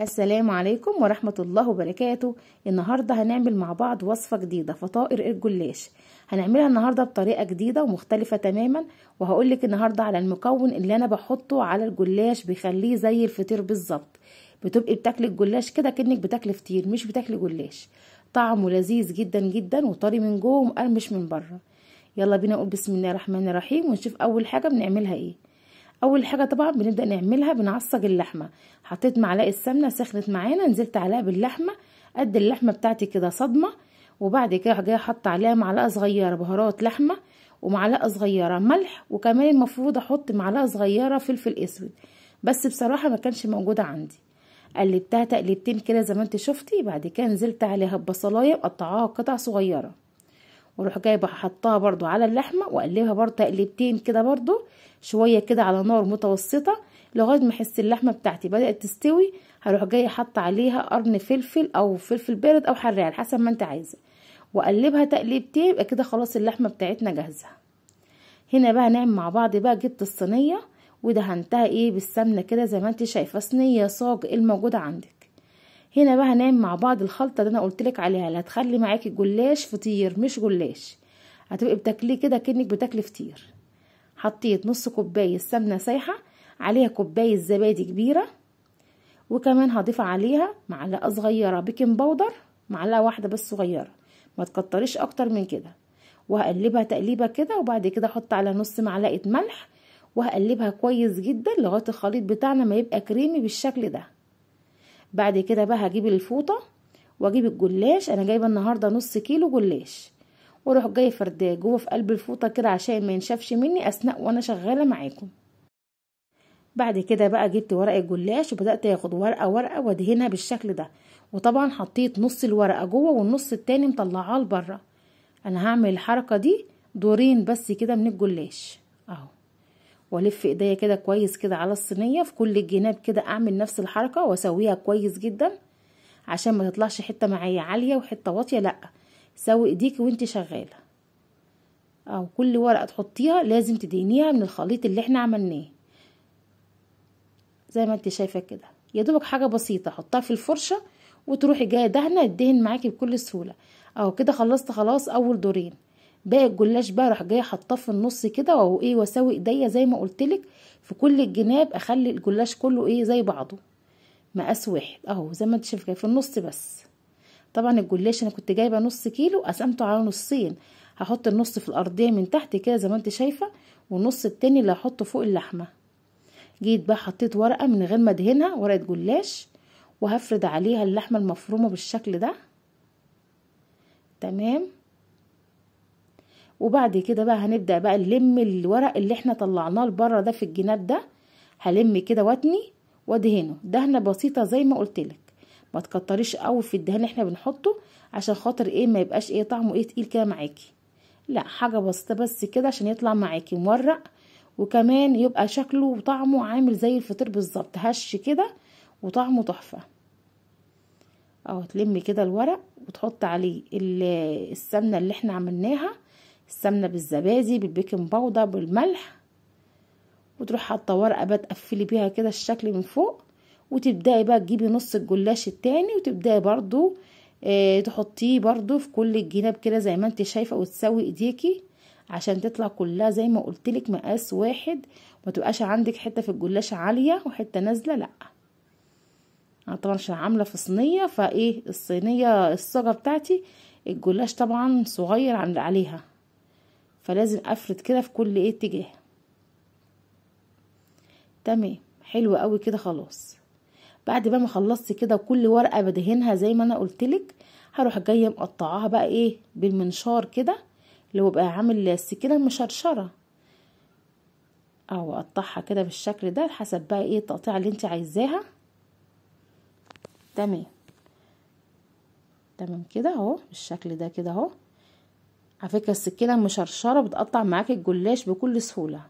السلام عليكم ورحمة الله وبركاته النهاردة هنعمل مع بعض وصفة جديدة فطائر الجلاش هنعملها النهاردة بطريقة جديدة ومختلفة تماما وهقولك النهاردة على المكون اللي أنا بحطه على الجلاش بيخليه زي الفطير بالظبط بتبقي بتاكلي الجلاش كده كأنك بتاكلي فطير مش بتاكلي جلاش طعمه لذيذ جدا جدا وطري من جوه ومقرمش من بره يلا بينا نقول بسم الله الرحمن الرحيم ونشوف أول حاجة بنعملها ايه اول حاجه طبعا بنبدا نعملها بنعصج اللحمه حطيت معلقه سمنه سخنت معانا نزلت عليها باللحمه قد اللحمه بتاعتي كده صدمه وبعد كده جايه احط عليها معلقه صغيره بهارات لحمه ومعلقه صغيره ملح وكمان المفروض احط معلقه صغيره فلفل اسود بس بصراحه ما كانش موجوده عندي قلبتها تقليبتين كده زي ما انت شفتي بعد كده نزلت عليها البصلايه مقطعاها قطع صغيره واروح جايبه حطها برضو على اللحمه واقلبها برضو تقليبتين كده برضو شويه كده على نار متوسطه لغايه ما احس اللحمه بتاعتي بدات تستوي هروح جاي حط عليها قرن فلفل او فلفل بارد او حراري على حسب ما انت عايزه واقلبها تقليبتين يبقى كده خلاص اللحمه بتاعتنا جاهزه هنا بقى هنعمل مع بعض بقى جبت الصينيه ودهنتها ايه بالسمنه كده زي ما انت شايفه صينيه صاج الموجوده عندك هنا بقى هنعمل مع بعض الخلطه اللي انا قلتلك عليها اللي هتخلي معاكي جلاش فطير مش جلاش هتبقي بتاكليه كده كانك بتاكلي فطير حطيت نص كوبايه سمنه سايحه عليها كوبايه زبادي كبيره وكمان هضيف عليها معلقه صغيره بيكنج باودر معلقه واحده بس صغيره ما تكتريش اكتر من كده وهقلبها تقليبه كده وبعد كده احط على نص معلقه ملح وهقلبها كويس جدا لغايه الخليط بتاعنا ما يبقى كريمي بالشكل ده بعد كده بقى هجيب الفوطة واجيب الجلاش انا جايبه النهارده نص كيلو جلاش واروح جاي فرداه جوه في قلب الفوطه كده عشان ما ينشفش مني اثناء وانا شغاله معاكم بعد كده بقى جبت ورق الجلاش وبدات اخد ورقه ورقه وادهنها بالشكل ده وطبعا حطيت نص الورقه جوه والنص التاني مطلعاه لبره انا هعمل الحركه دي دورين بس كده من الجلاش اهو والف ايديا كده كويس كده على الصينيه في كل الجناب كده اعمل نفس الحركه واسويها كويس جدا عشان ما تطلعش حته معايا عاليه وحته واطيه لا سوي ايديك وانت شغاله او كل ورقه تحطيها لازم تدهنيها من الخليط اللي احنا عملناه زي ما انت شايفه كده يا دوبك حاجه بسيطه حطها في الفرشه وتروحي جايه دهنه تدهن معاكي بكل سهوله اهو كده خلصت خلاص اول دورين باقي الجلاش بقى راح جايه حاطاه في النص كده واهو ايه واسوي ايديا زي ما قلتلك في كل الجناب اخلي الجلاش كله ايه زي بعضه مقاس واحد اهو زي ما انت شايف في النص بس طبعا الجلاش انا كنت جايبه نص كيلو قسمته على نصين هحط النص في الارضيه من تحت كده زي ما انت شايفه والنص التاني اللي هحطه فوق اللحمه جيت بقى حطيت ورقه من غير ما ادهنها ورقه جلاش وهفرد عليها اللحمه المفرومه بالشكل ده تمام وبعد كده بقى هنبدأ بقى نلم الورق اللي احنا طلعناه لبره ده في الجناب ده هلم كده واتني وادهنه دهنة بسيطة زي ما لك ما تكتريش قوي في الدهان احنا بنحطه عشان خاطر ايه ما يبقاش ايه طعمه ايه تقيل كده معاكي لا حاجة بسيطة بس كده عشان يطلع معاكي مورق وكمان يبقى شكله وطعمه عامل زي الفطير بالظبط هش كده وطعمه تحفة اهو تلمي كده الورق وتحط عليه السمنة اللي احنا عملناها السمنه بالزبادي بالبيكنج باودر بالملح وتروح حاطه ورقه بقى تقفلي بيها كده الشكل من فوق وتبداي بقى تجيبي نص الجلاش التاني وتبداي برضو اه تحطيه برضو في كل الجناب كده زي ما انت شايفه وتسوي ايديكي عشان تطلع كلها زي ما قلتلك مقاس واحد ما تبقاش عندك حته في الجلاش عاليه وحته نازله لا انا طبعا عشان عامله في صينيه فايه الصينيه الصاجه بتاعتي الجلاش طبعا صغير عن عليها فلازم افرد كده في كل ايه اتجاه تمام حلو قوي كده خلاص بعد بقى ما خلصت كده كل ورقه بدهنها زي ما انا لك هروح جايه مقطعاها بقى ايه بالمنشار كده اللي هو بقى عامل السكينه مشرشره او اقطعها كده بالشكل ده حسب بقى ايه التقطيعه اللي انت عايزاها تمام تمام كده اهو بالشكل ده كده اهو على فكرة السكينة المشرشرة بتقطع معاك الجلاش بكل سهولة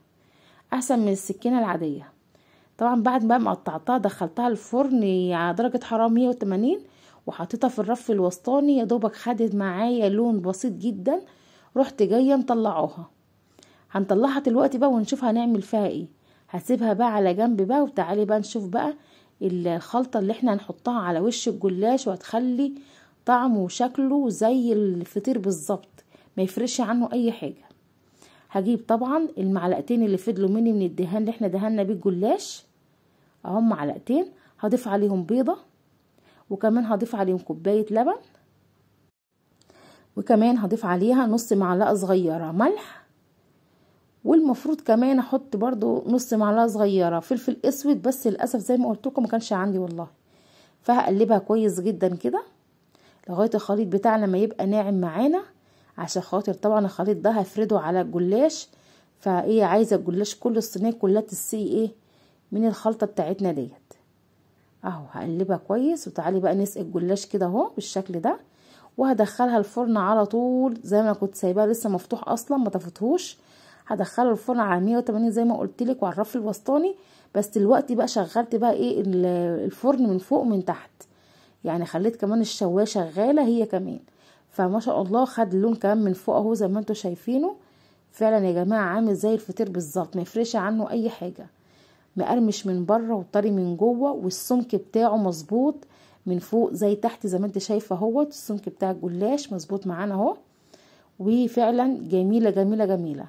احسن من السكينة العادية طبعا بعد ما قطعتها دخلتها الفرن على درجة حرارة 180 وحطيتها في الرف الوسطاني يا دوبك خدت معايا لون بسيط جدا رحت جاية مطلعوها هنطلعها دلوقتي بقى ونشوف هنعمل فيها ايه هسيبها بقى على جنب بقى وتعالي بقى نشوف بقى الخلطة اللي احنا هنحطها على وش الجلاش وهتخلي طعمه وشكله زي الفطير بالظبط ما يفرش عنه اي حاجه هجيب طبعا المعلقتين اللي فضلوا مني من الدهان اللي احنا دهنا بيه الجلاش اهم معلقتين هضيف عليهم بيضه وكمان هضيف عليهم كوبايه لبن وكمان هضيف عليها نص معلقه صغيره ملح والمفروض كمان احط برضو نص معلقه صغيره فلفل اسود بس للاسف زي ما قلت لكم ما كانش عندي والله فهقلبها كويس جدا كده لغايه الخليط بتاعنا ما يبقى ناعم معانا عشان خاطر طبعا الخليط ده هفرده على الجلاش فايه عايزه الجلاش كل الصينيه كلها تسقي ايه من الخلطه بتاعتنا ديت اهو هقلبها كويس وتعالي بقى نسقي الجلاش كده اهو بالشكل ده وهدخلها الفرن على طول زي ما كنت سايباها لسه مفتوح اصلا ما تفتهوش هدخله الفرن على 180 زي ما قلت لك وعلى الرف الوسطاني بس دلوقتي بقى شغلت بقى ايه الفرن من فوق ومن تحت يعني خليت كمان الشوايه شغاله هي كمان فما شاء الله خد اللون كمان من فوق اهو زي ما انتم شايفينه فعلا يا جماعه عامل زي الفطير بالظبط ما عنه اي حاجه مقرمش من بره وطري من جوه والسمك بتاعه مظبوط من فوق زي تحت زي ما انت شايفه اهوت السمك بتاع الجلاش مظبوط معانا اهو وفعلا جميله جميله جميله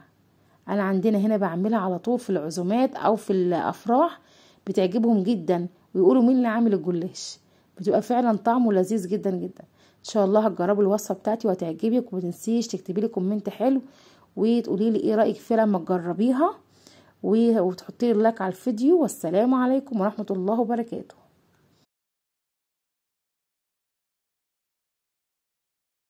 انا عندنا هنا بعملها على طول في العزومات او في الافراح بتعجبهم جدا ويقولوا مين اللي عامل الجلاش بتبقى فعلا طعمه لذيذ جدا جدا ان شاء الله هتجربي الوصفه بتاعتي وهتعجبك تنسيش تكتبي لي كومنت حلو وتقولي لي ايه رايك فيها لما تجربيها وتحطي لي لايك على الفيديو والسلام عليكم ورحمه الله وبركاته